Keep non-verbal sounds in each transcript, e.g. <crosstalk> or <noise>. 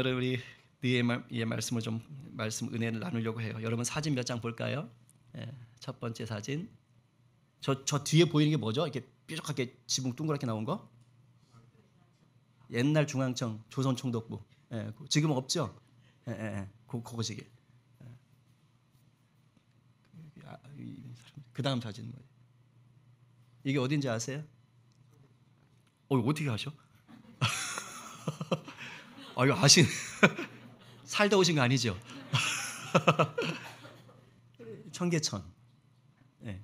오늘 우리 뒤에 말씀을 좀 말씀 은혜를 나누려고 해요. 여러분 사진 몇 장 볼까요? 예, 첫 번째 사진. 저, 저 뒤에 보이는 게 뭐죠? 이렇게 뾰족하게 지붕 둥그랗게 나온 거? 옛날 중앙청 조선총독부. 예, 그 지금 없죠? 예, 예, 예. 고, 그거지게. 예. 그 다음 사진 뭐예요? 이게 어딘지 아세요? 어, 어떻게 아셔? <laughs> 아 이거 아신 <laughs> 살다 오신 거 아니죠? <laughs> 청계천. 네.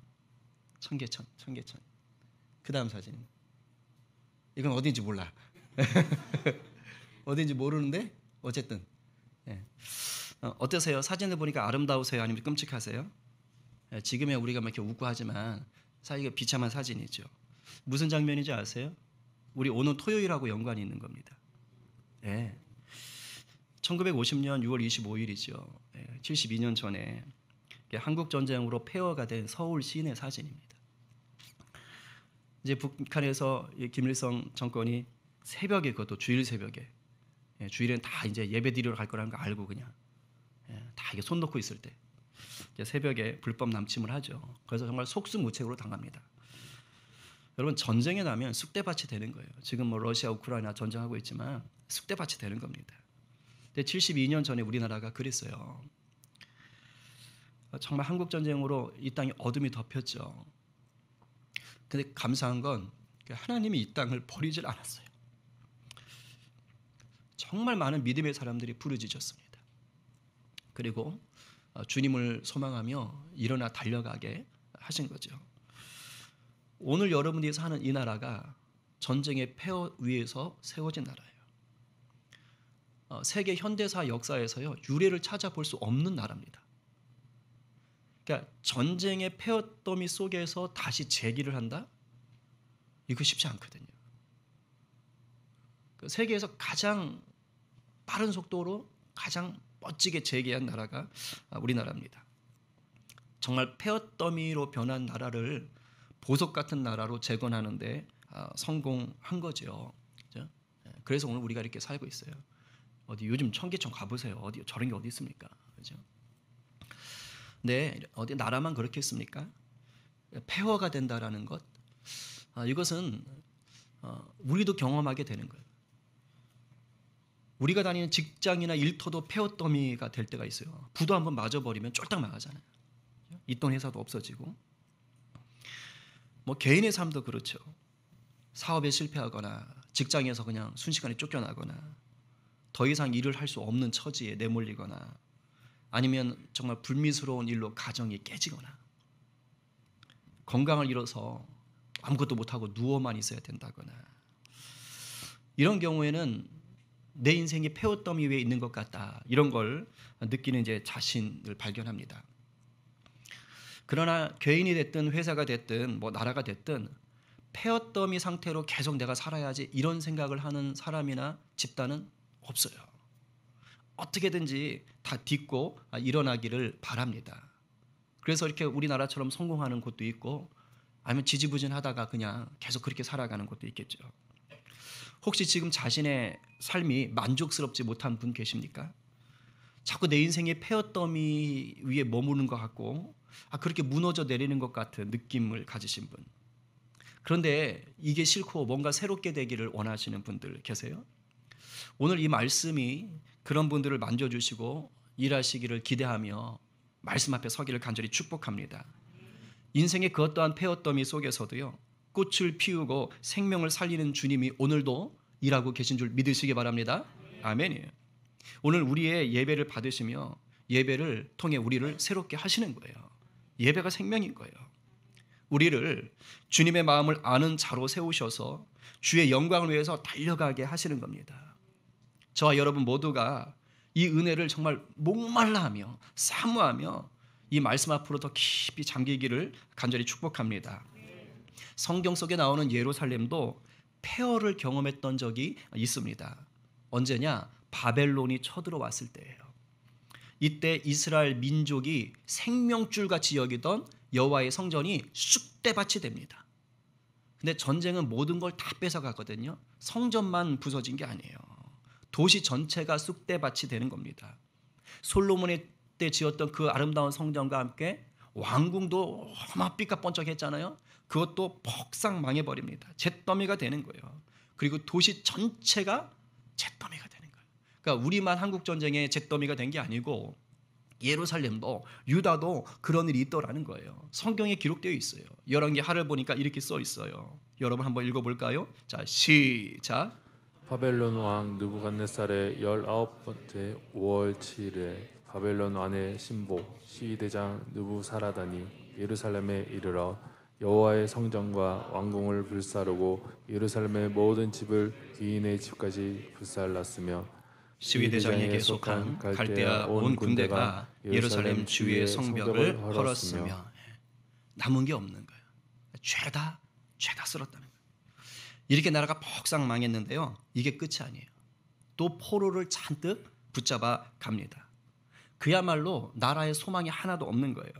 청계천, 청계천. 그 다음 사진. 이건 어딘지 몰라. <laughs> 어딘지 모르는데 어쨌든. 네. 어, 떠세요 사진을 보니까 아름다우세요? 아니면 끔찍하세요? 네, 지금의 우리가 막 이렇게 웃고 하지만 사이가 비참한 사진이죠. 무슨 장면인지 아세요? 우리 오는 토요일하고 연관이 있는 겁니다. 예. 1950년 6월 25일이죠. 예. 72년 전에 한국 전쟁으로 폐허가 된 서울 시내 사진입니다. 이제 북한에서 김일성 정권이 새벽에 그것도 주일 새벽에 예, 주일엔 다 이제 예배 드리러 갈 거라는 거 알고 그냥 예, 다 이게 손 놓고 있을 때 새벽에 불법 남침을 하죠. 그래서 정말 속수무책으로 당합니다. 여러분 전쟁에 나면 쑥대밭이 되는 거예요. 지금 뭐 러시아 우크라이나 전쟁하고 있지만 숙대밭이 되는 겁니다. 근데 72년 전에 우리나라가 그랬어요. 정말 한국 전쟁으로 이 땅이 어둠이 덮였죠. 근데 감사한 건 그 하나님이 이 땅을 버리질 않았어요. 정말 많은 믿음의 사람들이 부르짖었습니다. 그리고 어, 주님을 소망하며 일어나 달려가게 하신 거죠. 오늘 여러분이 사는 이 나라가 전쟁의 폐허 위에서 세워진 나라예요. 어, 세계 현대사 역사에서요 유례를 찾아볼 수 없는 나라입니다. 그러니까 전쟁의 폐허더미 속에서 다시 재기를 한다? 이거 쉽지 않거든요. 그 세계에서 가장 빠른 속도로 가장 멋지게 재개한 나라가 아, 우리나라입니다. 정말 폐허더미로 변한 나라를 보석 같은 나라로 재건하는데 아, 성공한 거죠. 예, 그래서 오늘 우리가 이렇게 살고 있어요. 어디 요즘 청계천 가보세요. 어디 저런 게 어디 있습니까? 그죠? 네, 어디 나라만 그렇게했습니까 폐허가 된다라는 것, 아, 이것은 어, 우리도 경험하게 되는 거예요. 우리가 다니는 직장이나 일터도 폐허더미가 될 때가 있어요. 부도 한번 맞아버리면 쫄딱 망하잖아요. 있던 회사도 없어지고. 뭐 개인의 삶도 그렇죠. 사업에 실패하거나 직장에서 그냥 순식간에 쫓겨나거나 더 이상 일을 할 수 없는 처지에 내몰리거나 아니면 정말 불미스러운 일로 가정이 깨지거나 건강을 잃어서 아무것도 못하고 누워만 있어야 된다거나 이런 경우에는 내 인생이 폐허덤이 위에 있는 것 같다 이런 걸 느끼는 이제 자신을 발견합니다. 그러나 개인이 됐든 회사가 됐든 뭐 나라가 됐든 폐허덤이 상태로 계속 내가 살아야지 이런 생각을 하는 사람이나 집단은 없어요. 어떻게든지 다 딛고 아, 일어나기를 바랍니다. 그래서 이렇게 우리나라처럼 성공하는 곳도 있고 아니면 지지부진하다가 그냥 계속 그렇게 살아가는 곳도 있겠죠. 혹시 지금 자신의 삶이 만족스럽지 못한 분 계십니까? 자꾸 내 인생의 폐허더미 위에 머무는 것 같고 아, 그렇게 무너져 내리는 것 같은 느낌을 가지신 분. 그런데 이게 싫고 뭔가 새롭게 되기를 원하시는 분들 계세요? 오늘 이 말씀이 그런 분들을 만져주시고 일하시기를 기대하며 말씀 앞에 서기를 간절히 축복합니다. 인생의 그것 또한 폐허더미 속에서도요. 꽃을 피우고 생명을 살리는 주님이 오늘도 일하고 계신 줄 믿으시기 바랍니다. 아멘이에요. 오늘 우리의 예배를 받으시며 예배를 통해 우리를 새롭게 하시는 거예요. 예배가 생명인 거예요. 우리를 주님의 마음을 아는 자로 세우셔서 주의 영광을 위해서 달려가게 하시는 겁니다. 저와 여러분 모두가 이 은혜를 정말 목말라하며 사모하며 이 말씀 앞으로 더 깊이 잠기기를 간절히 축복합니다. 성경 속에 나오는 예루살렘도 폐허를 경험했던 적이 있습니다. 언제냐? 바벨론이 쳐들어왔을 때예요. 이때 이스라엘 민족이 생명줄 같이 여기던 여호와의 성전이 쑥대밭이 됩니다. 근데 전쟁은 모든 걸 다 뺏어가거든요. 성전만 부서진 게 아니에요. 도시 전체가 쑥대밭이 되는 겁니다. 솔로몬의 때 지었던 그 아름다운 성전과 함께 왕궁도 어마삐까 번쩍했잖아요. 그것도 퍽상 망해버립니다. 잿더미가 되는 거예요. 그리고 도시 전체가 잿더미가 되는 거예요. 그러니까 우리만 한국 전쟁에 잿더미가 된 게 아니고 예루살렘도 유다도 그런 일이 있더라는 거예요. 성경에 기록되어 있어요. 열왕기 하를 보니까 이렇게 써 있어요. 여러분 한번 읽어볼까요? 자 시작. 바벨론 왕 느부갓네살의 열아홉 번째 5월 7일에 바벨론 왕의 신복 시위대장 느부사라단이 예루살렘에 이르러 여호와의 성전과 왕궁을 불사르고 예루살렘의 모든 집을 귀인의 집까지 불살랐으며 시위대장에게 속한 갈대아 온 군대가 예루살렘 주위의 성벽을 헐었으며 남은 게 없는 거예요. 죄다 죄다 쓸었다는 이렇게 나라가 폭삭 망했는데요. 이게 끝이 아니에요. 또 포로를 잔뜩 붙잡아 갑니다. 그야말로 나라의 소망이 하나도 없는 거예요.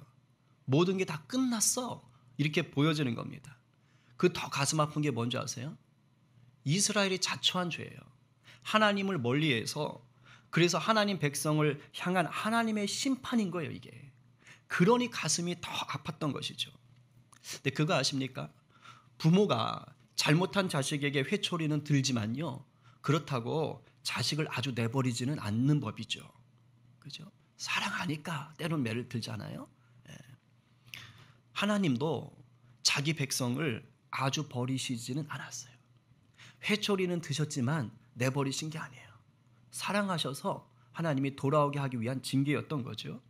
모든 게 다 끝났어. 이렇게 보여지는 겁니다. 그 더 가슴 아픈 게 뭔지 아세요? 이스라엘이 자초한 죄예요. 하나님을 멀리해서 그래서 하나님 백성을 향한 하나님의 심판인 거예요, 이게. 그러니 가슴이 더 아팠던 것이죠. 근데 그거 아십니까? 부모가 잘못한 자식에게 회초리는 들지만요. 그렇다고 자식을 아주 내버리지는 않는 법이죠. 그죠? 사랑하니까 때론 매를 들잖아요. 예. 하나님도 자기 백성을 아주 버리시지는 않았어요. 회초리는 드셨지만 내버리신 게 아니에요. 사랑하셔서 하나님이 돌아오게 하기 위한 징계였던 거죠.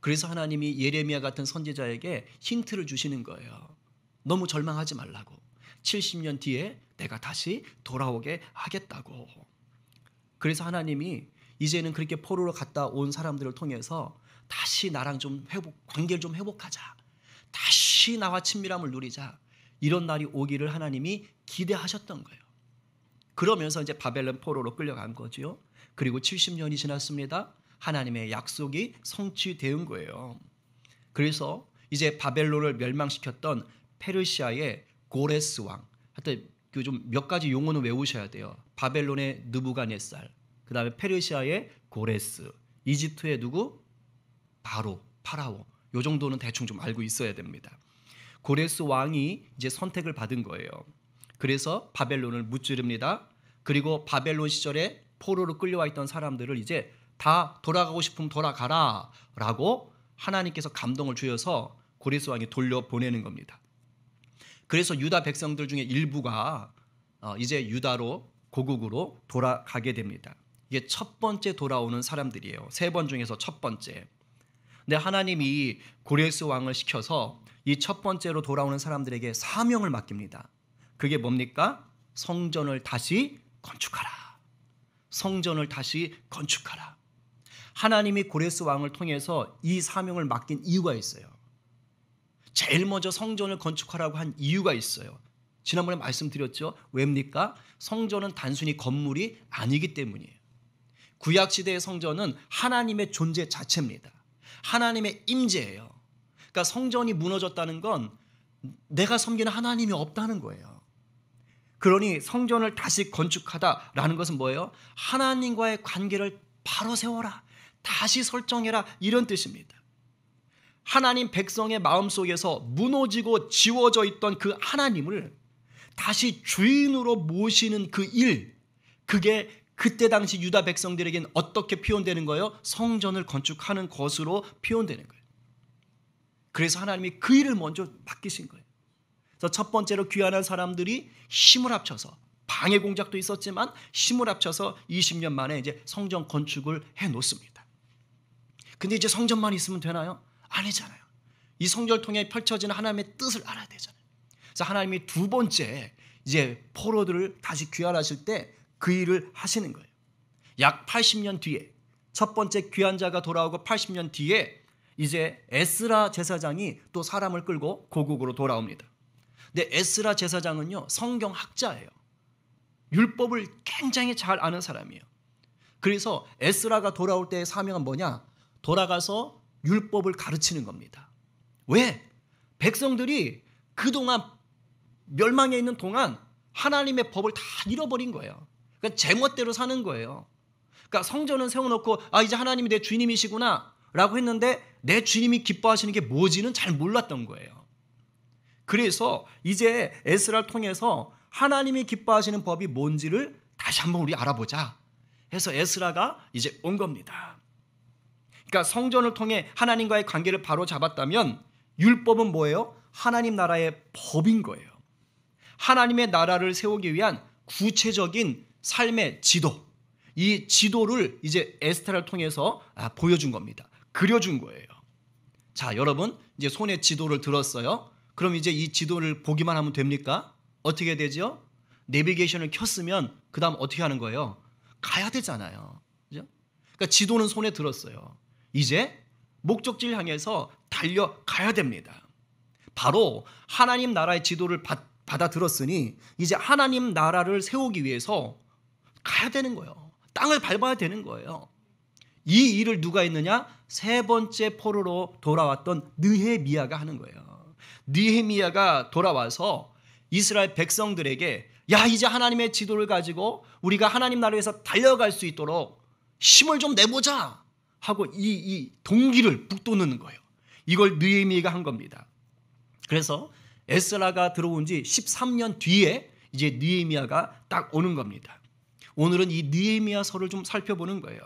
그래서 하나님이 예레미야 같은 선지자에게 힌트를 주시는 거예요. 너무 절망하지 말라고. 70년 뒤에 내가 다시 돌아오게 하겠다고. 그래서 하나님이 이제는 그렇게 포로로 갔다 온 사람들을 통해서 다시 나랑 좀 회복, 관계를 좀 회복하자. 다시 나와 친밀함을 누리자. 이런 날이 오기를 하나님이 기대하셨던 거예요. 그러면서 이제 바벨론 포로로 끌려간 거지요. 그리고 70년이 지났습니다. 하나님의 약속이 성취된 거예요. 그래서 이제 바벨론을 멸망시켰던 페르시아의 고레스 왕. 하여튼 그 좀 몇 가지 용어는 외우셔야 돼요. 바벨론의 느부갓네살, 그다음에 페르시아의 고레스, 이집트의 누구? 바로, 파라오. 요 정도는 대충 좀 알고 있어야 됩니다. 고레스 왕이 이제 선택을 받은 거예요. 그래서 바벨론을 무찌릅니다. 그리고 바벨론 시절에 포로로 끌려와 있던 사람들을 이제 다 돌아가고 싶으면 돌아가라라고 하나님께서 감동을 주셔서 고레스 왕이 돌려 보내는 겁니다. 그래서 유다 백성들 중에 일부가 어, 이제 유다로 고국으로 돌아가게 됩니다. 이게 첫 번째 돌아오는 사람들이에요. 세 번 중에서 첫 번째. 근데 하나님이 고레스 왕을 시켜서 이 첫 번째로 돌아오는 사람들에게 사명을 맡깁니다. 그게 뭡니까? 성전을 다시 건축하라. 성전을 다시 건축하라. 하나님이 고레스 왕을 통해서 이 사명을 맡긴 이유가 있어요. 제일 먼저 성전을 건축하라고 한 이유가 있어요. 지난번에 말씀드렸죠. 왜입니까? 성전은 단순히 건물이 아니기 때문이에요. 구약 시대의 성전은 하나님의 존재 자체입니다. 하나님의 임재예요. 그러니까 성전이 무너졌다는 건 내가 섬기는 하나님이 없다는 거예요. 그러니 성전을 다시 건축하다라는 것은 뭐예요? 하나님과의 관계를 바로 세워라. 다시 설정해라. 이런 뜻입니다. 하나님 백성의 마음속에서 무너지고 지워져 있던 그 하나님을 다시 주인으로 모시는 그 일, 그게 그때 당시 유다 백성들에겐 어떻게 표현되는 거예요? 성전을 건축하는 것으로 표현되는 거예요. 그래서 하나님이 그 일을 먼저 맡기신 거예요. 그래서 첫 번째로 귀환한 사람들이 힘을 합쳐서 방해 공작도 있었지만 힘을 합쳐서 20년 만에 이제 성전 건축을 해 놓습니다. 근데 이제 성전만 있으면 되나요? 아니잖아요. 이 성결 통해 펼쳐지는 하나님의 뜻을 알아야 되잖아요. 그래서 하나님이 두 번째 이제 포로들을 다시 귀환하실 때 그 일을 하시는 거예요. 약 80년 뒤에 첫 번째 귀환자가 돌아오고 80년 뒤에 이제 에스라 제사장이 또 사람을 끌고 고국으로 돌아옵니다. 근데 에스라 제사장은요 성경 학자예요. 율법을 굉장히 잘 아는 사람이에요. 그래서 에스라가 돌아올 때의 사명은 뭐냐? 돌아가서 율법을 가르치는 겁니다. 왜? 백성들이 그동안 멸망에 있는 동안 하나님의 법을 다 잃어버린 거예요. 그러니까 제멋대로 사는 거예요. 그러니까 성전은 세워놓고 아 이제 하나님이 내 주님이시구나 라고 했는데 내 주님이 기뻐하시는 게 뭐지는 잘 몰랐던 거예요. 그래서 이제 에스라를 통해서 하나님이 기뻐하시는 법이 뭔지를 다시 한번 우리 알아보자 해서 에스라가 이제 온 겁니다. 그러니까 성전을 통해 하나님과의 관계를 바로 잡았다면 율법은 뭐예요? 하나님 나라의 법인 거예요. 하나님의 나라를 세우기 위한 구체적인 삶의 지도. 이 지도를 이제 에스타를 통해서 아, 보여준 겁니다. 그려준 거예요. 자, 여러분, 이제 손에 지도를 들었어요. 그럼 이제 이 지도를 보기만 하면 됩니까? 어떻게 되죠? 내비게이션을 켰으면 그 다음 어떻게 하는 거예요? 가야 되잖아요. 그죠? 그러니까 지도는 손에 들었어요. 이제 목적지를 향해서 달려가야 됩니다. 바로 하나님 나라의 지도를 받, 받아들었으니 이제 하나님 나라를 세우기 위해서 가야 되는 거예요. 땅을 밟아야 되는 거예요. 이 일을 누가 했느냐? 세 번째 포로로 돌아왔던 느헤미야가 하는 거예요. 느헤미야가 돌아와서 이스라엘 백성들에게 야 이제 하나님의 지도를 가지고 우리가 하나님 나라에서 달려갈 수 있도록 힘을 좀 내보자 하고 이, 이 동기를 북돋는 거예요. 이걸 느헤미야가 한 겁니다. 그래서 에스라가 들어온 지 13년 뒤에 이제 느헤미야가 딱 오는 겁니다. 오늘은 이 느헤미야서를 좀 살펴보는 거예요.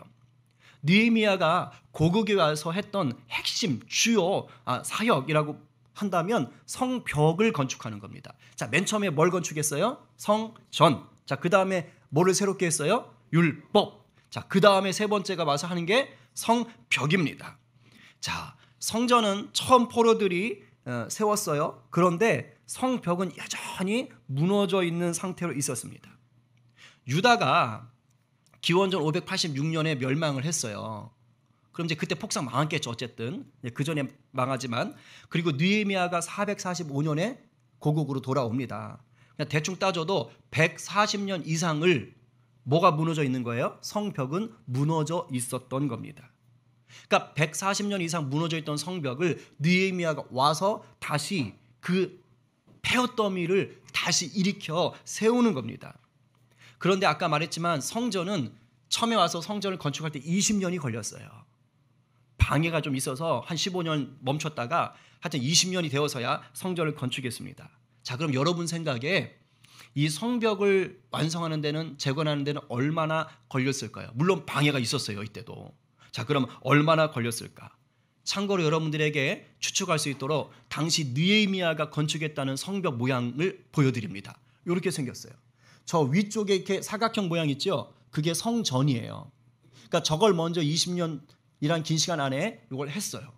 느헤미야가 고국에 와서 했던 핵심 주요 아, 사역이라고 한다면 성벽을 건축하는 겁니다. 자, 맨 처음에 뭘 건축했어요? 성전. 자, 그 다음에 뭐를 새롭게 했어요? 율법. 자, 그 다음에 세 번째가 와서 하는 게 성벽입니다. 자, 성전은 처음 포로들이 어, 세웠어요. 그런데 성벽은 여전히 무너져 있는 상태로 있었습니다. 유다가 기원전 586년에 멸망을 했어요. 그럼 이제 그때 폭삭 망했겠죠. 어쨌든 그 전에 망하지만 그리고 느헤미야가 445년에 고국으로 돌아옵니다. 그냥 대충 따져도 140년 이상을 뭐가 무너져 있는 거예요? 성벽은 무너져 있었던 겁니다. 그러니까 140년 이상 무너져 있던 성벽을 느헤미야가 와서 다시 그 폐허더미를 다시 일으켜 세우는 겁니다. 그런데 아까 말했지만 성전은 처음에 와서 성전을 건축할 때 20년이 걸렸어요. 방해가 좀 있어서 한 15년 멈췄다가 하여튼 20년이 되어서야 성전을 건축했습니다. 자, 그럼 여러분 생각에 이 성벽을 완성하는 데는 재건하는 데는 얼마나 걸렸을까요? 물론 방해가 있었어요 이때도. 자 그럼 얼마나 걸렸을까? 참고로 여러분들에게 추측할 수 있도록 당시 느에미아가 건축했다는 성벽 모양을 보여드립니다. 이렇게 생겼어요. 저 위쪽에 이렇게 사각형 모양 있죠? 그게 성전이에요. 그러니까 저걸 먼저 20년이란 긴 시간 안에 이걸 했어요.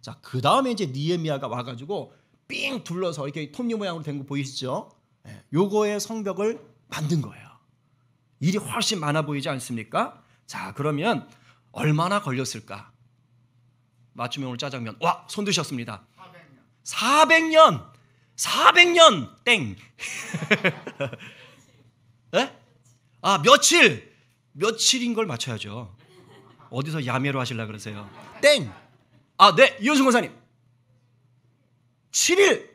자, 그 다음에 이제 니에미아가 와가지고 삥 둘러서 이렇게 톱니 모양으로 된 거 보이시죠? 예, 요거의 성벽을 만든 거예요. 일이 훨씬 많아 보이지 않습니까? 자, 그러면 얼마나 걸렸을까? 맞춤형으로 짜장면. 와, 손 드셨습니다. 400년. 400년. 400년 땡. 에? <laughs> 예? 아, 며칠. 며칠인 걸 맞춰야죠. 어디서 야매로 하실라 그러세요? 땡. 아, 네. 이호승 권사님. 7일.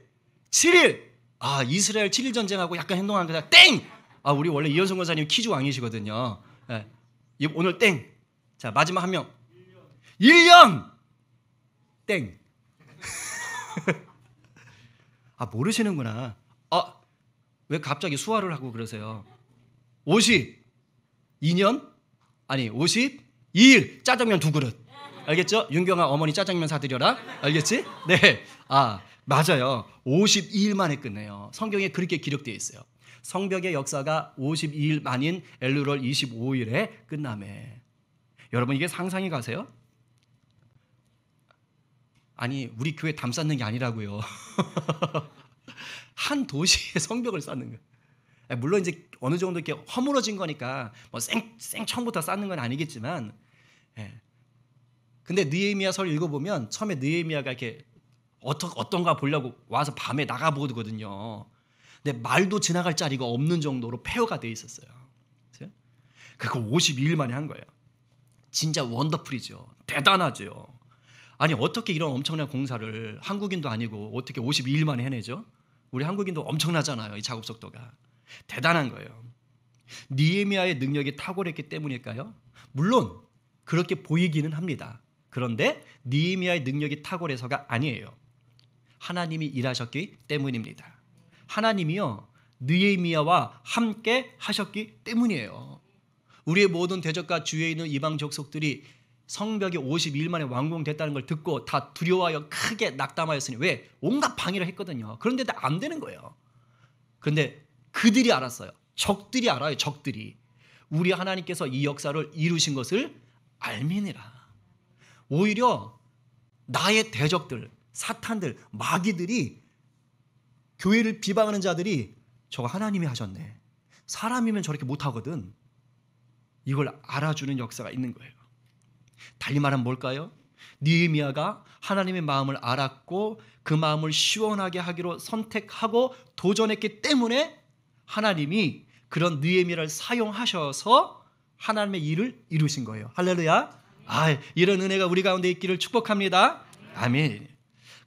7일. 아 이스라엘 7일 전쟁하고 약간 행동한 거다 땡! 아 우리 원래 이현성 권사님 키즈 왕이시거든요. 네. 오늘 땡. 자 마지막 한 명. 1년! 땡. <laughs> 아 모르시는구나. 아왜 갑자기 수화를 하고 그러세요? 50, 2년? 아니 52일 짜장면 두 그릇. 알겠죠? 윤경아 어머니 짜장면 사드려라. 알겠지? 네. 아 맞아요. 52일 만에 끝내요. 성경에 그렇게 기록되어 있어요. 성벽의 역사가 52일 만인 엘루럴 25일에 끝남에 여러분 이게 상상이 가세요? 아니 우리 교회 담 쌓는 게 아니라고요. <laughs> 한 도시에 성벽을 쌓는 거. 예요 아, 물론 이제 어느 정도 이렇게 허물어진 거니까 뭐 생, 생처음부터 쌓는 건 아니겠지만 예. 근데 느헤미야서를 읽어보면 처음에 느헤미야가 이렇게 어떠, 어떤가 보려고 와서 밤에 나가보거든요. 근데 말도 지나갈 자리가 없는 정도로 폐허가 돼 있었어요. 그거 52일 만에 한 거예요. 진짜 원더풀이죠. 대단하죠. 아니 어떻게 이런 엄청난 공사를 한국인도 아니고 어떻게 52일 만에 해내죠? 우리 한국인도 엄청나잖아요. 이 작업 속도가 대단한 거예요. 니에미아의 능력이 탁월했기 때문일까요? 물론 그렇게 보이기는 합니다. 그런데 니에미아의 능력이 탁월해서가 아니에요. 하나님이 일하셨기 때문입니다. 하나님이요 느헤미야와 함께 하셨기 때문이에요. 우리의 모든 대적과 주위에 있는 이방 족속들이 성벽이 51일 만에 완공됐다는 걸 듣고 다 두려워하여 크게 낙담하였으니 왜 온갖 방해를 했거든요. 그런데도 안 되는 거예요. 그런데 그들이 알았어요. 적들이 알아요. 적들이 우리 하나님께서 이 역사를 이루신 것을 알미니라. 오히려 나의 대적들 사탄들, 마귀들이 교회를 비방하는 자들이 저거 하나님이 하셨네. 사람이면 저렇게 못하거든. 이걸 알아주는 역사가 있는 거예요. 달리 말하면 뭘까요? 니에미아가 하나님의 마음을 알았고 그 마음을 시원하게 하기로 선택하고 도전했기 때문에 하나님이 그런 니에미아를 사용하셔서 하나님의 일을 이루신 거예요. 할렐루야. 아, 이런 은혜가 우리 가운데 있기를 축복합니다. 아멘.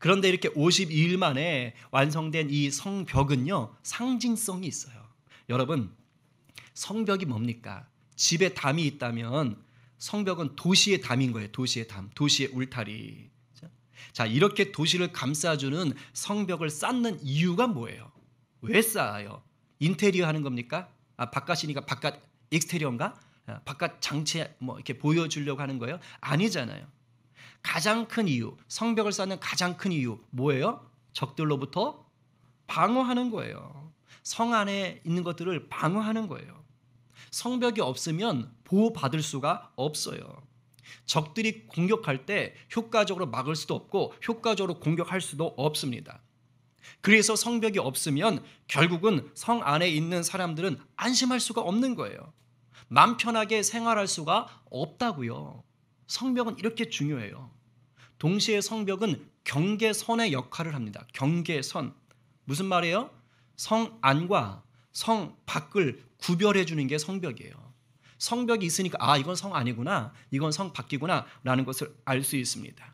그런데 이렇게 52일 만에 완성된 이 성벽은요, 상징성이 있어요. 여러분, 성벽이 뭡니까? 집에 담이 있다면 성벽은 도시의 담인 거예요. 도시의 담, 도시의 울타리. 자, 이렇게 도시를 감싸주는 성벽을 쌓는 이유가 뭐예요? 왜 쌓아요? 인테리어 하는 겁니까? 아, 바깥이니까 바깥 엑스테리어인가? 아, 바깥 장치 뭐 이렇게 보여주려고 하는 거예요? 아니잖아요. 가장 큰 이유, 성벽을 쌓는 가장 큰 이유 뭐예요? 적들로부터 방어하는 거예요. 성 안에 있는 것들을 방어하는 거예요. 성벽이 없으면 보호받을 수가 없어요. 적들이 공격할 때 효과적으로 막을 수도 없고 효과적으로 공격할 수도 없습니다. 그래서 성벽이 없으면 결국은 성 안에 있는 사람들은 안심할 수가 없는 거예요. 맘 편하게 생활할 수가 없다고요. 성벽은 이렇게 중요해요. 동시에 성벽은 경계선의 역할을 합니다. 경계선. 무슨 말이에요? 성 안과 성 밖을 구별해 주는 게 성벽이에요. 성벽이 있으니까 아, 이건 성 아니구나. 이건 성 밖이구나라는 것을 알 수 있습니다.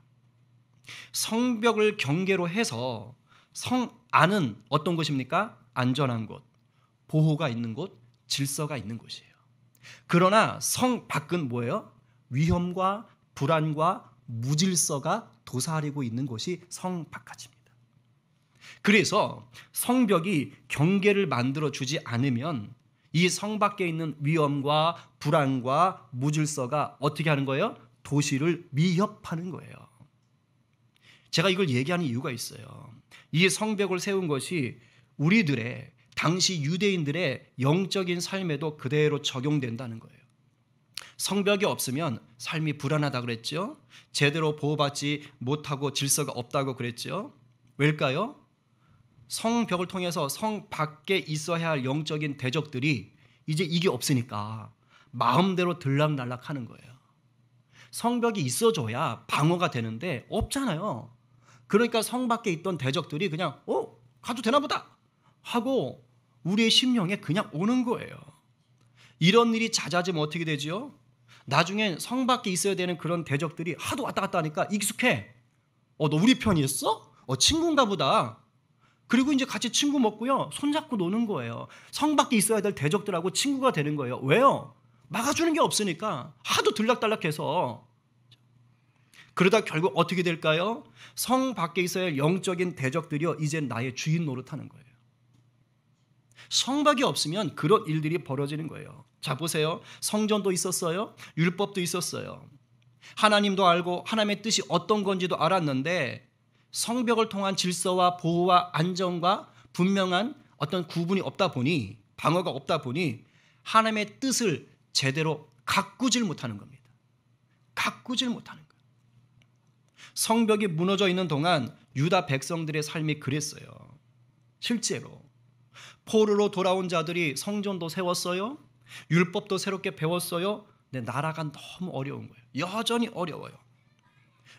성벽을 경계로 해서 성 안은 어떤 곳입니까? 안전한 곳, 보호가 있는 곳, 질서가 있는 곳이에요. 그러나 성 밖은 뭐예요? 위험과 불안과 무질서가 도사리고 있는 곳이 성 바깥입니다. 그래서 성벽이 경계를 만들어 주지 않으면 이 성 밖에 있는 위험과 불안과 무질서가 어떻게 하는 거예요? 도시를 위협하는 거예요. 제가 이걸 얘기하는 이유가 있어요. 이 성벽을 세운 것이 우리들의 당시 유대인들의 영적인 삶에도 그대로 적용된다는 거예요. 성벽이 없으면 삶이 불안하다 그랬죠. 제대로 보호받지 못하고 질서가 없다고 그랬죠. 왜일까요? 성벽을 통해서 성 밖에 있어야 할 영적인 대적들이 이제 이게 없으니까 마음대로 들락날락 하는 거예요. 성벽이 있어줘야 방어가 되는데 없잖아요. 그러니까 성 밖에 있던 대적들이 그냥 어? 가도 되나 보다 하고 우리의 심령에 그냥 오는 거예요. 이런 일이 잦아지면 어떻게 되지요? 나중엔 성 밖에 있어야 되는 그런 대적들이 하도 왔다 갔다 하니까 익숙해. 어, 너 우리 편이었어? 어, 친구인가 보다. 그리고 이제 같이 친구 먹고요. 손잡고 노는 거예요. 성 밖에 있어야 될 대적들하고 친구가 되는 거예요. 왜요? 막아주는 게 없으니까 하도 들락달락해서 그러다 결국 어떻게 될까요? 성 밖에 있어야 할 영적인 대적들이요. 이제 나의 주인 노릇하는 거예요. 성박이 없으면 그런 일들이 벌어지는 거예요. 자 보세요. 성전도 있었어요. 율법도 있었어요. 하나님도 알고 하나님의 뜻이 어떤 건지도 알았는데 성벽을 통한 질서와 보호와 안정과 분명한 어떤 구분이 없다 보니 방어가 없다 보니 하나님의 뜻을 제대로 가꾸질 못하는 겁니다. 가꾸질 못하는 거예요. 성벽이 무너져 있는 동안 유다 백성들의 삶이 그랬어요. 실제로 포로로 돌아온 자들이 성전도 세웠어요. 율법도 새롭게 배웠어요. 근데 나라가 너무 어려운 거예요. 여전히 어려워요.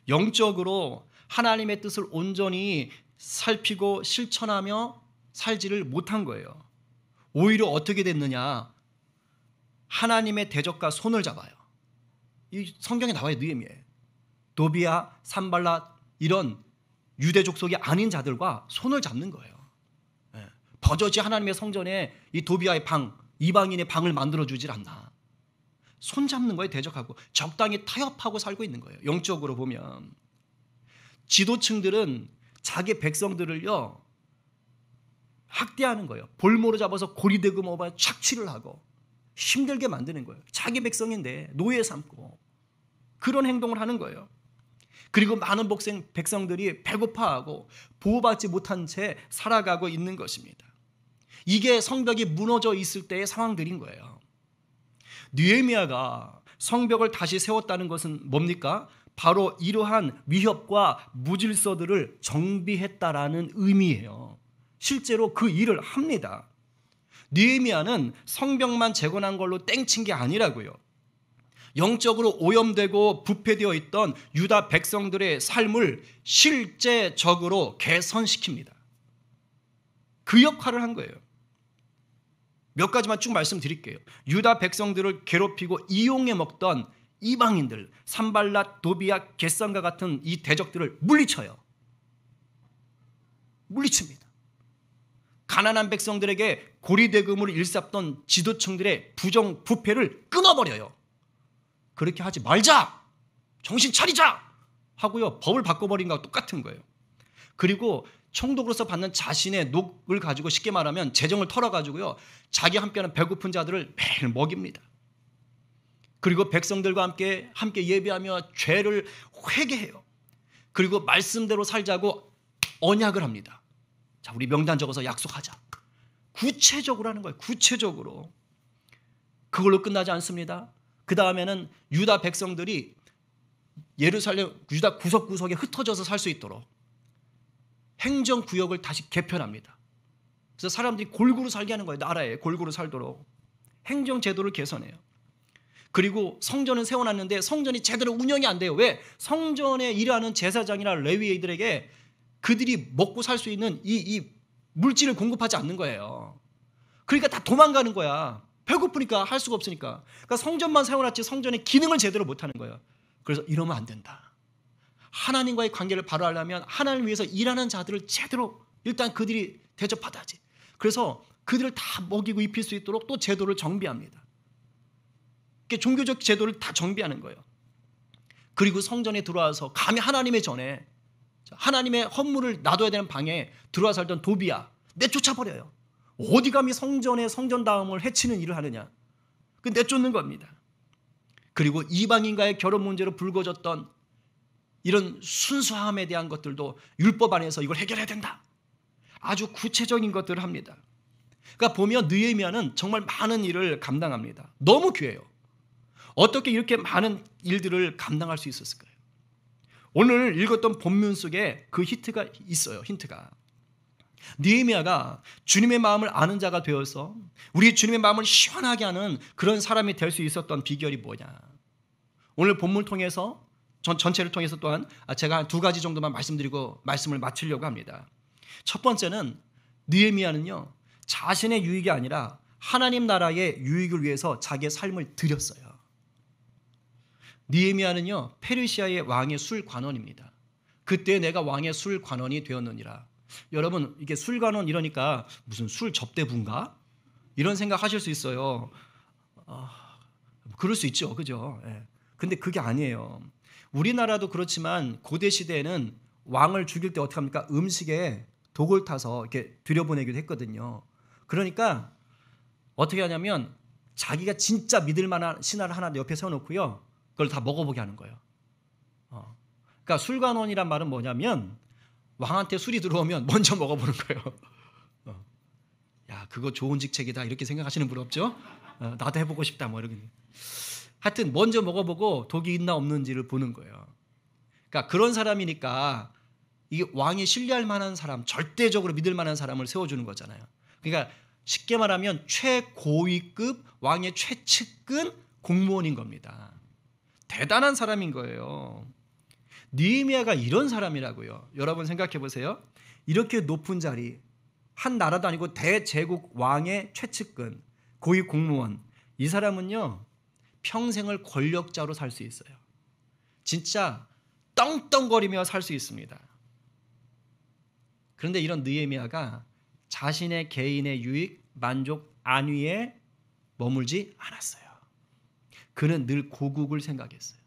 영적으로 하나님의 뜻을 온전히 살피고 실천하며 살지를 못한 거예요. 오히려 어떻게 됐느냐? 하나님의 대적과 손을 잡아요. 이 성경에 나와요, 느헤미에. 도비아, 산발라 이런 유대 족속이 아닌 자들과 손을 잡는 거예요. 버젓이 하나님의 성전에 이 도비아의 방, 이방인의 방을 만들어주질 않나. 손잡는 거에 대적하고 적당히 타협하고 살고 있는 거예요. 영적으로 보면. 지도층들은 자기 백성들을요, 학대하는 거예요. 볼모로 잡아서 고리대금 모아 착취를 하고 힘들게 만드는 거예요. 자기 백성인데 노예 삼고 그런 행동을 하는 거예요. 그리고 많은 복생 백성들이 배고파하고 보호받지 못한 채 살아가고 있는 것입니다. 이게 성벽이 무너져 있을 때의 상황들인 거예요. 느에미아가 성벽을 다시 세웠다는 것은 뭡니까? 바로 이러한 위협과 무질서들을 정비했다라는 의미예요. 실제로 그 일을 합니다. 느에미아는 성벽만 재건한 걸로 땡친 게 아니라고요. 영적으로 오염되고 부패되어 있던 유다 백성들의 삶을 실제적으로 개선시킵니다. 그 역할을 한 거예요. 몇 가지만 쭉 말씀드릴게요. 유다 백성들을 괴롭히고 이용해 먹던 이방인들, 산발랏, 도비아, 개산과 같은 이 대적들을 물리쳐요. 물리칩니다. 가난한 백성들에게 고리대금으로 일삼던 지도층들의 부정 부패를 끊어버려요. 그렇게 하지 말자! 정신 차리자! 하고요. 법을 바꿔버린 거와 똑같은 거예요. 그리고 총독으로서 받는 자신의 녹을 가지고 쉽게 말하면 재정을 털어가지고요. 자기 함께하는 배고픈 자들을 매일 먹입니다. 그리고 백성들과 함께 함께 예배하며 죄를 회개해요. 그리고 말씀대로 살자고 언약을 합니다. 자, 우리 명단 적어서 약속하자. 구체적으로 하는 거예요. 구체적으로. 그걸로 끝나지 않습니다. 그 다음에는 유다 백성들이 예루살렘 유다 구석구석에 흩어져서 살 수 있도록 행정 구역을 다시 개편합니다. 그래서 사람들이 골고루 살게 하는 거예요. 나라에 골고루 살도록 행정 제도를 개선해요. 그리고 성전은 세워놨는데 성전이 제대로 운영이 안 돼요. 왜? 성전에 일하는 제사장이나 레위인들에게 그들이 먹고 살 수 있는 이, 이 물질을 공급하지 않는 거예요. 그러니까 다 도망가는 거야. 배고프니까 할 수가 없으니까. 그러니까 성전만 세워놨지 성전의 기능을 제대로 못하는 거예요. 그래서 이러면 안 된다. 하나님과의 관계를 바로 하려면 하나님을 위해서 일하는 자들을 제대로 일단 그들이 대접받아야지. 그래서 그들을 다 먹이고 입힐 수 있도록 또 제도를 정비합니다. 그러니까 종교적 제도를 다 정비하는 거예요. 그리고 성전에 들어와서 감히 하나님의 전에 하나님의 헌물을 놔둬야 되는 방에 들어와서 살던 도비야 내쫓아버려요. 어디 감히 성전의 성전 다음을 해치는 일을 하느냐? 그 내쫓는 겁니다. 그리고 이방인과의 결혼 문제로 불거졌던 이런 순수함에 대한 것들도 율법 안에서 이걸 해결해야 된다. 아주 구체적인 것들을 합니다. 그러니까 보면 느헤미야는 정말 많은 일을 감당합니다. 너무 귀해요. 어떻게 이렇게 많은 일들을 감당할 수 있었을까요? 오늘 읽었던 본문 속에 그 히트가 있어요. 힌트가. 느헤미야가 주님의 마음을 아는 자가 되어서 우리 주님의 마음을 시원하게 하는 그런 사람이 될 수 있었던 비결이 뭐냐? 오늘 본문 통해서 전, 전체를 통해서 또한 제가 두 가지 정도만 말씀드리고 말씀을 마치려고 합니다. 첫 번째는 느헤미야는요 자신의 유익이 아니라 하나님 나라의 유익을 위해서 자기의 삶을 드렸어요. 느헤미야는요 페르시아의 왕의 술 관원입니다. 그때 내가 왕의 술 관원이 되었느니라. 여러분 이게 술관원 이러니까 무슨 술 접대부인가 이런 생각하실 수 있어요. 어, 그럴 수 있죠, 그죠? 예. 근데 그게 아니에요. 우리나라도 그렇지만 고대 시대에는 왕을 죽일 때 어떻게 합니까? 음식에 독을 타서 이렇게 들여보내기도 했거든요. 그러니까 어떻게 하냐면 자기가 진짜 믿을 만한 신하를 하나 옆에 세워놓고요. 그걸 다 먹어보게 하는 거예요. 어. 그러니까 술관원이란 말은 뭐냐면 왕한테 술이 들어오면 먼저 먹어보는 거예요. 어. 야, 그거 좋은 직책이다. 이렇게 생각하시는 분 없죠? 어, 나도 해보고 싶다. 뭐이런게 하여튼 먼저 먹어보고 독이 있나 없는지를 보는 거예요. 그러니까 그런 사람이니까 이 왕이 신뢰할 만한 사람, 절대적으로 믿을 만한 사람을 세워주는 거잖아요. 그러니까 쉽게 말하면 최고위급 왕의 최측근 공무원인 겁니다. 대단한 사람인 거예요. 느헤미아가 이런 사람이라고요. 여러분 생각해 보세요. 이렇게 높은 자리, 한 나라도 아니고 대제국 왕의 최측근, 고위 공무원. 이 사람은요. 평생을 권력자로 살 수 있어요. 진짜 떵떵거리며 살 수 있습니다. 그런데 이런 느헤미아가 자신의 개인의 유익, 만족, 안위에 머물지 않았어요. 그는 늘 고국을 생각했어요.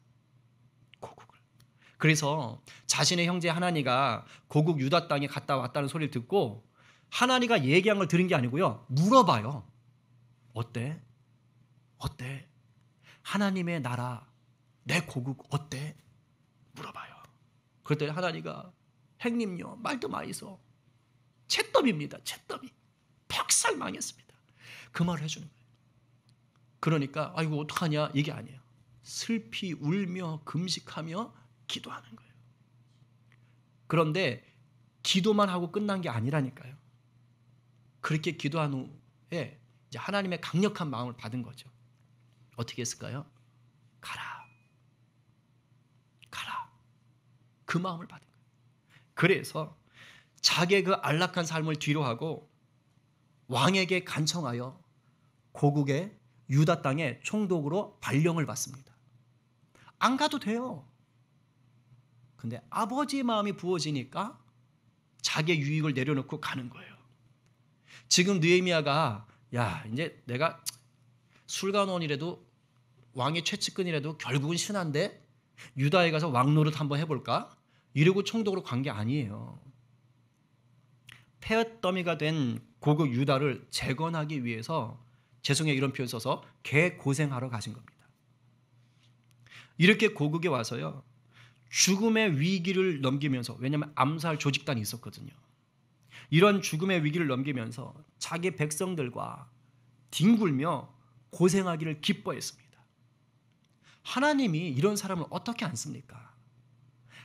그래서 자신의 형제 하나니가 고국 유다 땅에 갔다 왔다는 소리를 듣고 하나니가 얘기한 걸 들은 게 아니고요. 물어봐요. 어때? 어때? 하나님의 나라, 내 고국 어때? 물어봐요. 그랬더니 하나니가 행님요, 말도 마이소. 채더미입니다. 채더미. 박살 망했습니다. 그 말을 해주는 거예요. 그러니까 아이고 어떡하냐 이게 아니에요. 슬피 울며 금식하며 기도하는 거예요. 그런데 기도만 하고 끝난 게 아니라니까요. 그렇게 기도한 후에 이제 하나님의 강력한 마음을 받은 거죠. 어떻게 했을까요? 가라. 가라. 그 마음을 받은 거예요. 그래서 자기의 그 안락한 삶을 뒤로하고 왕에게 간청하여 고국의 유다 땅의 총독으로 발령을 받습니다. 안 가도 돼요. 근데 아버지의 마음이 부어지니까 자기의 유익을 내려놓고 가는 거예요. 지금 느헤미야가 야 이제 내가 술간원이라도 왕의 최측근이라도 결국은 신한데 유다에 가서 왕노릇 한번 해볼까? 이러고 총독으로 간 게 아니에요. 폐허더미가 된 고급 유다를 재건하기 위해서 죄송해 이런 표현 써서 개 고생하러 가신 겁니다. 이렇게 고국에 와서요. 죽음의 위기를 넘기면서 왜냐하면 암살 조직단이 있었거든요. 이런 죽음의 위기를 넘기면서 자기 백성들과 뒹굴며 고생하기를 기뻐했습니다. 하나님이 이런 사람을 어떻게 안습니까?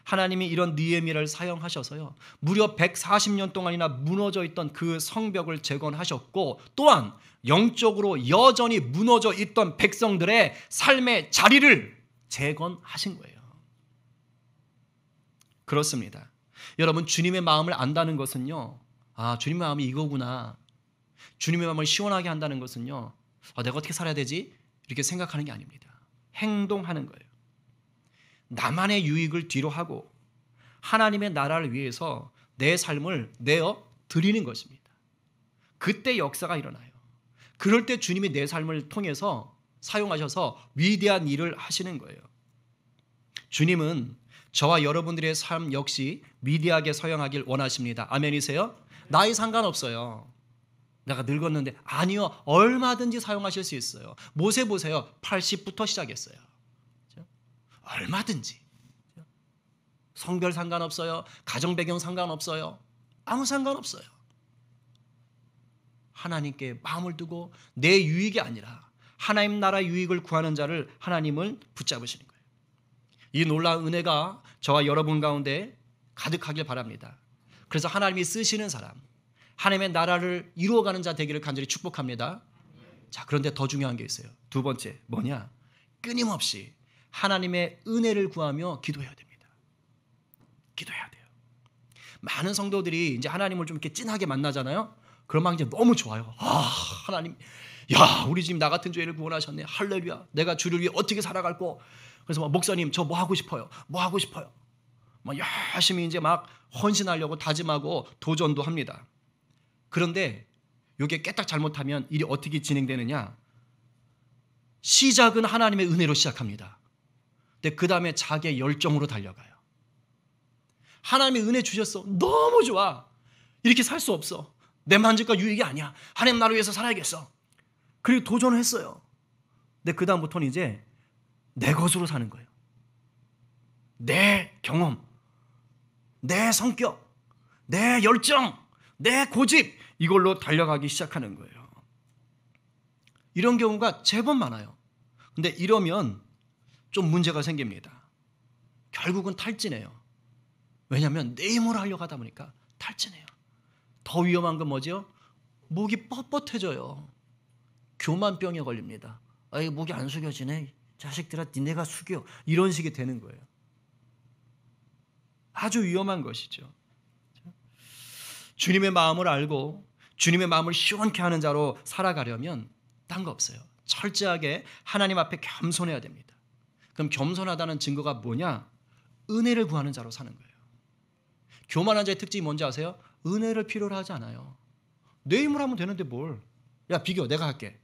하나님이 이런 느에미를 사용하셔서요. 무려 140년 동안이나 무너져 있던 그 성벽을 재건하셨고 또한 영적으로 여전히 무너져 있던 백성들의 삶의 자리를 재건하신 거예요. 그렇습니다. 여러분 주님의 마음을 안다는 것은요. 아, 주님의 마음이 이거구나. 주님의 마음을 시원하게 한다는 것은요. 아, 내가 어떻게 살아야 되지? 이렇게 생각하는 게 아닙니다. 행동하는 거예요. 나만의 유익을 뒤로 하고 하나님의 나라를 위해서 내 삶을 내어 드리는 것입니다. 그때 역사가 일어나요. 그럴 때 주님이 내 삶을 통해서 사용하셔서 위대한 일을 하시는 거예요. 주님은 저와 여러분들의 삶 역시 위대하게 서양하길 원하십니다. 아멘이세요? 나이 상관없어요. 내가 늙었는데 아니요. 얼마든지 사용하실 수 있어요. 모세 보세요. 80부터 시작했어요. 그렇죠? 얼마든지. 그렇죠? 성별 상관없어요. 가정 배경 상관없어요. 아무 상관없어요. 하나님께 마음을 두고 내 유익이 아니라 하나님 나라 유익을 구하는 자를 하나님을 붙잡으시는 거예요. 이 놀라운 은혜가 저와 여러분 가운데 가득하길 바랍니다. 그래서 하나님이 쓰시는 사람, 하나님의 나라를 이루어가는 자 되기를 간절히 축복합니다. 자, 그런데 더 중요한 게 있어요. 두 번째, 뭐냐? 끊임없이 하나님의 은혜를 구하며 기도해야 됩니다. 기도해야 돼요. 많은 성도들이 이제 하나님을 좀 이렇게 진하게 만나잖아요. 그러면 이제 너무 좋아요. 아, 하나님, 야, 우리 집나 같은 죄를 구원하셨네. 할렐루야. 내가 주를 위해 어떻게 살아갈 거. 그래서 막, 뭐 목사님 저 뭐 하고 싶어요? 뭐 하고 싶어요? 막 뭐 열심히 이제 막 헌신하려고 다짐하고 도전도 합니다. 그런데 이게 깨딱 잘못하면 일이 어떻게 진행되느냐? 시작은 하나님의 은혜로 시작합니다. 근데 그 다음에 자기의 열정으로 달려가요. 하나님의 은혜 주셨어. 너무 좋아. 이렇게 살 수 없어. 내 만족과 유익이 아니야. 하나님 나를 위해서 살아야겠어. 그리고 도전을 했어요. 근데 그 다음부터는 이제 내 것으로 사는 거예요. 내 경험, 내 성격, 내 열정, 내 고집 이걸로 달려가기 시작하는 거예요. 이런 경우가 제법 많아요. 근데 이러면 좀 문제가 생깁니다. 결국은 탈진해요. 왜냐하면 내 힘으로 하려고 하다 보니까 탈진해요. 더 위험한 건 뭐죠? 목이 뻣뻣해져요. 교만병에 걸립니다. 아, 목이 안 숙여지네. 자식들아 니네가 숙여 이런 식이 되는 거예요. 아주 위험한 것이죠. 주님의 마음을 알고 주님의 마음을 시원케 하는 자로 살아가려면 딴 거 없어요. 철저하게 하나님 앞에 겸손해야 됩니다. 그럼 겸손하다는 증거가 뭐냐? 은혜를 구하는 자로 사는 거예요. 교만한 자의 특징이 뭔지 아세요? 은혜를 필요로 하지 않아요. 내 힘으로 하면 되는데 뭘? 야 비교 내가 할게.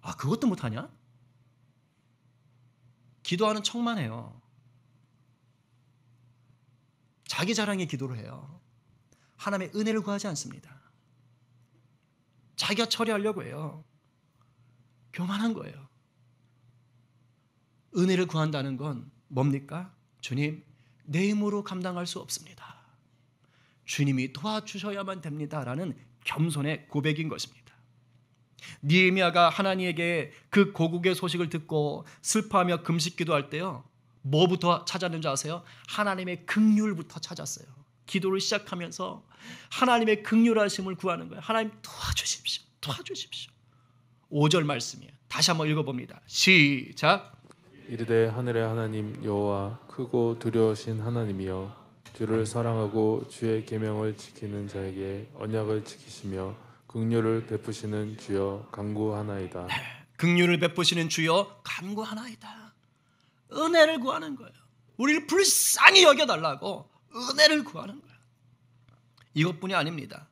아 그것도 못하냐? 기도하는 척만 해요. 자기 자랑의 기도를 해요. 하나님의 은혜를 구하지 않습니다. 자기가 처리하려고 해요. 교만한 거예요. 은혜를 구한다는 건 뭡니까? 주님, 내 힘으로 감당할 수 없습니다. 주님이 도와주셔야만 됩니다라는 겸손의 고백인 것입니다. 니에미아가 하나님에게 그 고국의 소식을 듣고 슬퍼하며 금식기도 할 때요. 뭐부터 찾았는지 아세요? 하나님의 극률부터 찾았어요. 기도를 시작하면서 하나님의 극률하심을 구하는 거예요. 하나님 도와주십시오. 도와주십시오. 5절 말씀이에요. 다시 한번 읽어봅니다. 시작. 이르되 하늘의 하나님 여호와 크고 두려우신 하나님이여 주를 사랑하고 주의 계명을 지키는 자에게 언약을 지키시며 극률을 베푸시는 주여 간구하나이다. 네, 극률을 베푸시는 주여 간구하나이다. 은혜를 구하는 거예요. 우리를 불쌍히 여겨 달라고 은혜를 구하는 거예요. 이것뿐이 아닙니다.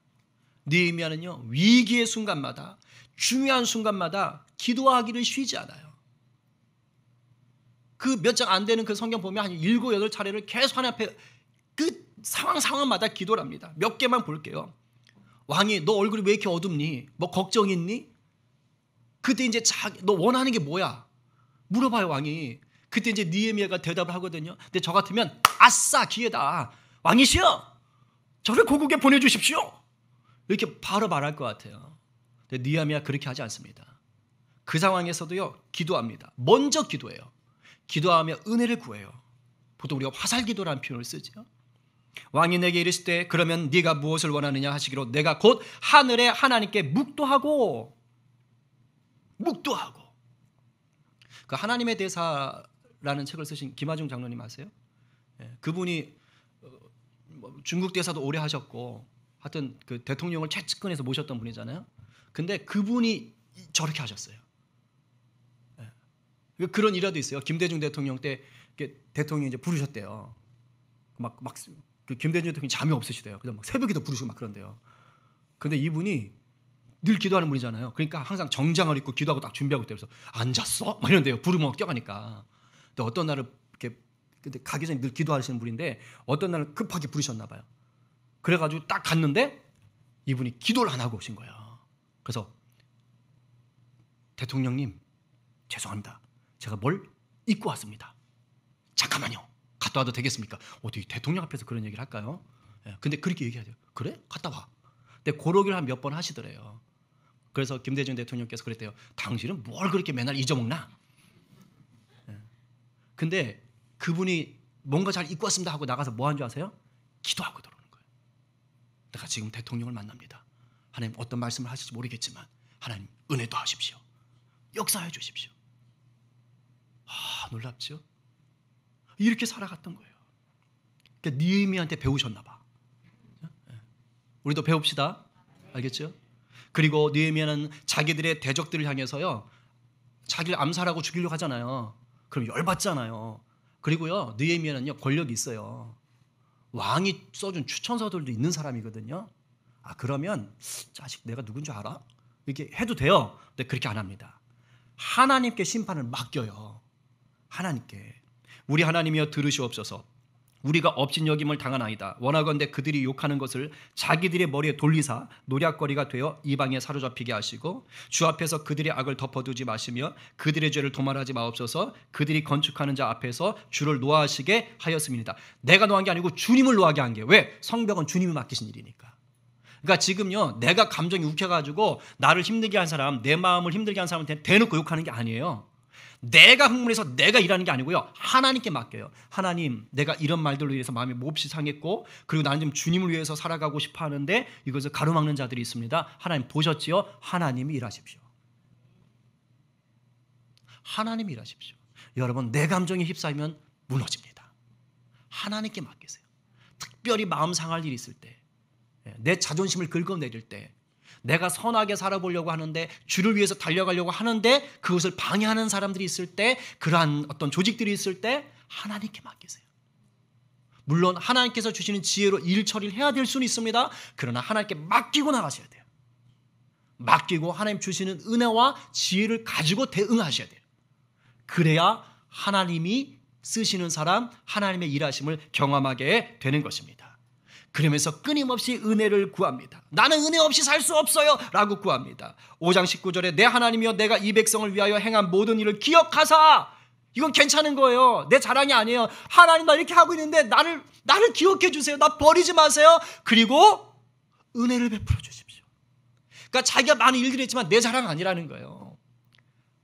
느헤미야는요. 위기의 순간마다 중요한 순간마다 기도하기를 쉬지 않아요. 그 몇 장 안 되는 그 성경 보면 한 일곱 차례를 계속 하나 앞에 그 상황 상황마다 기도를 합니다. 몇 개만 볼게요. 왕이 너 얼굴이 왜 이렇게 어둡니? 뭐 걱정 있니? 그때 이제 자기 너 원하는 게 뭐야? 물어봐요 왕이. 그때 이제 니에미아가 대답을 하거든요. 근데 저 같으면 아싸 기회다. 왕이시여 저를 고국에 보내주십시오. 이렇게 바로 말할 것 같아요. 근데 니에미아 그렇게 하지 않습니다. 그 상황에서도요 기도합니다. 먼저 기도해요. 기도하며 은혜를 구해요. 보통 우리가 화살 기도라는 표현을 쓰죠. 왕이 내게 이르시되 그러면 네가 무엇을 원하느냐 하시기로 내가 곧 하늘에 하나님께 묵도하고 묵도하고 그 하나님의 대사라는 책을 쓰신 김하중 장로님 아세요? 예, 그분이 어, 뭐 중국 대사도 오래 하셨고 하여튼 그 대통령을 최측근에서 모셨던 분이잖아요. 근데 그분이 저렇게 하셨어요. 예. 그, 그런 일화도 있어요. 김대중 대통령 때 대통령이 이제 부르셨대요. 막, 막그 김대중 대통령이 잠이 없으시대요. 그래서 막 새벽에도 부르시고 막 그런데요. 근데 이분이 늘 기도하는 분이잖아요. 그러니까 항상 정장을 입고 기도하고 딱 준비하고 있대요. 그래서 앉았어막 이런데요. 부르면 뛰어가니까. 근데 어떤 날을 이렇게 근데 가기 전에 늘 기도하시는 분인데 어떤 날 급하게 부르셨나 봐요. 그래가지고 딱 갔는데 이분이 기도를 안 하고 오신 거예요. 그래서 대통령님 죄송합니다. 제가 뭘 입고 왔습니다. 잠깐만요. 갔다 와도 되겠습니까? 어떻게 대통령 앞에서 그런 얘기를 할까요? 예, 근데 그렇게 얘기하죠. 그래? 갔다 와. 근데 고로기를 한 몇 번 하시더래요. 그래서 김대중 대통령께서 그랬대요. 당신은 뭘 그렇게 맨날 잊어먹나? 예. 근데 그분이 뭔가 잘 입고 왔습니다 하고 나가서 뭐 한 줄 아세요? 기도하고 들어오는 거예요. 내가 지금 대통령을 만납니다. 하나님 어떤 말씀을 하실지 모르겠지만 하나님 은혜도 하십시오. 역사해 주십시오. 아, 놀랍죠? 이렇게 살아갔던 거예요. 그러니까 니에미한테 네 배우셨나 봐. 예. 우리도 배웁시다. 알겠죠? 그리고 니에미는 네 자기들의 대적들을 향해서요. 자기를 암살하고 죽이려고 하잖아요. 그럼 열받잖아요. 그리고요. 니에미는요. 네 권력이 있어요. 왕이 써준 추천서들도 있는 사람이거든요. 아 그러면 자식 내가 누군지 알아? 이렇게 해도 돼요. 근데 그렇게 안 합니다. 하나님께 심판을 맡겨요. 하나님께. 우리 하나님이여 들으시옵소서. 우리가 업신 여김을 당한아이다 원하건대 그들이 욕하는 것을 자기들의 머리에 돌리사 노략거리가 되어 이방에 사로잡히게 하시고 주 앞에서 그들의 악을 덮어두지 마시며 그들의 죄를 도말하지 마옵소서. 그들이 건축하는 자 앞에서 주를 노하시게 하였습니다. 내가 노한 게 아니고 주님을 노하게 한 게 왜? 성벽은 주님이 맡기신 일이니까. 그러니까 지금요 내가 감정이 욱해가지고 나를 힘들게 한 사람, 내 마음을 힘들게 한 사람한테 대놓고 욕하는 게 아니에요. 내가 흥분해서 내가 일하는 게 아니고요. 하나님께 맡겨요. 하나님, 내가 이런 말들로 인해서 마음이 몹시 상했고 그리고 나는 지금 주님을 위해서 살아가고 싶어 하는데 이것을 가로막는 자들이 있습니다. 하나님 보셨지요? 하나님이 일하십시오. 하나님이 일하십시오. 여러분, 내 감정에 휩싸이면 무너집니다. 하나님께 맡기세요. 특별히 마음 상할 일이 있을 때, 예, 내 자존심을 긁어내릴 때, 내가 선하게 살아보려고 하는데 주를 위해서 달려가려고 하는데 그것을 방해하는 사람들이 있을 때 그러한 어떤 조직들이 있을 때 하나님께 맡기세요. 물론 하나님께서 주시는 지혜로 일 처리를 해야 될 수는 있습니다. 그러나 하나님께 맡기고 나가셔야 돼요. 맡기고 하나님 주시는 은혜와 지혜를 가지고 대응하셔야 돼요. 그래야 하나님이 쓰시는 사람, 하나님의 일하심을 경험하게 되는 것입니다. 그러면서 끊임없이 은혜를 구합니다. 나는 은혜 없이 살 수 없어요. 라고 구합니다. 5장 19절에 내 하나님이여 내가 이 백성을 위하여 행한 모든 일을 기억하사 이건 괜찮은 거예요. 내 자랑이 아니에요. 하나님 나 이렇게 하고 있는데 나를 나를 기억해 주세요. 나 버리지 마세요. 그리고 은혜를 베풀어 주십시오. 그러니까 자기가 많은 일들을 했지만 내 자랑 아니라는 거예요.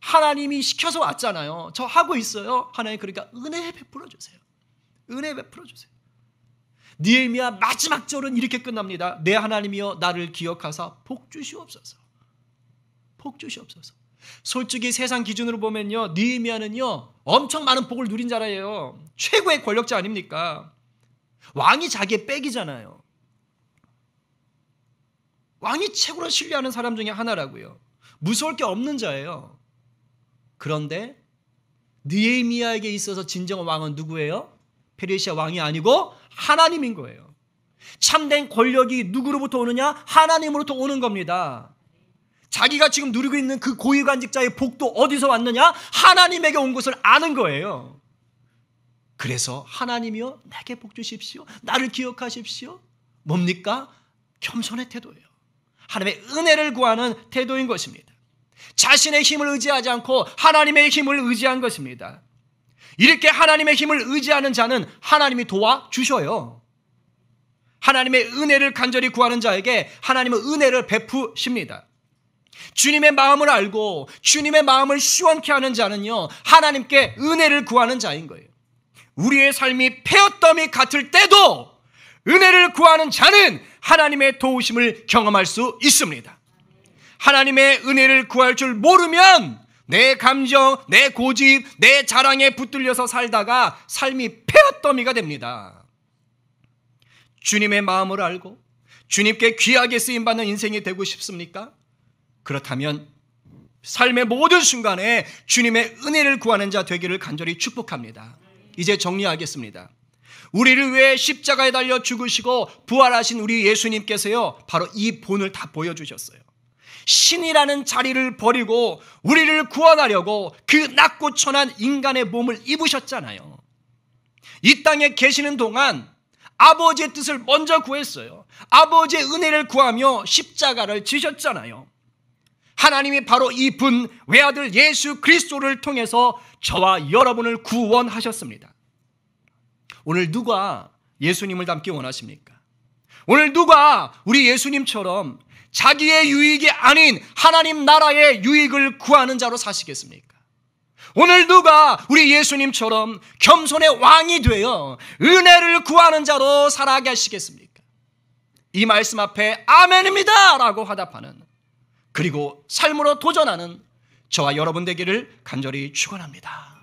하나님이 시켜서 왔잖아요. 저 하고 있어요. 하나님 그러니까 은혜 베풀어 주세요. 은혜 베풀어 주세요. 니에미야 마지막 절은 이렇게 끝납니다. 내 하나님이여 나를 기억하사 복 주시옵소서. 복 주시옵소서. 솔직히 세상 기준으로 보면요. 니에미야는요. 엄청 많은 복을 누린 자라예요. 최고의 권력자 아닙니까? 왕이 자기의 백이잖아요. 왕이 최고로 신뢰하는 사람 중에 하나라고요. 무서울 게 없는 자예요. 그런데 니에미야에게 있어서 진정 한 왕은 누구예요? 페르시아 왕이 아니고 하나님인 거예요. 참된 권력이 누구로부터 오느냐? 하나님으로부터 오는 겁니다. 자기가 지금 누리고 있는 그 고위관직자의 복도 어디서 왔느냐? 하나님에게 온 것을 아는 거예요. 그래서 하나님이여 내게 복 주십시오. 나를 기억하십시오. 뭡니까? 겸손의 태도예요. 하나님의 은혜를 구하는 태도인 것입니다. 자신의 힘을 의지하지 않고 하나님의 힘을 의지한 것입니다. 이렇게 하나님의 힘을 의지하는 자는 하나님이 도와주셔요. 하나님의 은혜를 간절히 구하는 자에게 하나님은 은혜를 베푸십니다. 주님의 마음을 알고 주님의 마음을 시원케 하는 자는요, 하나님께 은혜를 구하는 자인 거예요. 우리의 삶이 폐허더이 같을 때도 은혜를 구하는 자는 하나님의 도우심을 경험할 수 있습니다. 하나님의 은혜를 구할 줄 모르면 내 감정, 내 고집, 내 자랑에 붙들려서 살다가 삶이 폐어더미가 됩니다. 주님의 마음을 알고 주님께 귀하게 쓰임 받는 인생이 되고 싶습니까? 그렇다면 삶의 모든 순간에 주님의 은혜를 구하는 자 되기를 간절히 축복합니다. 이제 정리하겠습니다. 우리를 위해 십자가에 달려 죽으시고 부활하신 우리 예수님께서요, 바로 이 본을 다 보여주셨어요. 신이라는 자리를 버리고 우리를 구원하려고 그 낮고 천한 인간의 몸을 입으셨잖아요. 이 땅에 계시는 동안 아버지의 뜻을 먼저 구했어요. 아버지의 은혜를 구하며 십자가를 지셨잖아요. 하나님이 바로 이 분 외아들 예수 그리스도를 통해서 저와 여러분을 구원하셨습니다. 오늘 누가 예수님을 닮기 원하십니까? 오늘 누가 우리 예수님처럼 자기의 유익이 아닌 하나님 나라의 유익을 구하는 자로 사시겠습니까? 오늘 누가 우리 예수님처럼 겸손의 왕이 되어 은혜를 구하는 자로 살아가게 하시겠습니까? 이 말씀 앞에 아멘입니다! 라고 화답하는 그리고 삶으로 도전하는 저와 여러분 되기를 간절히 축원합니다.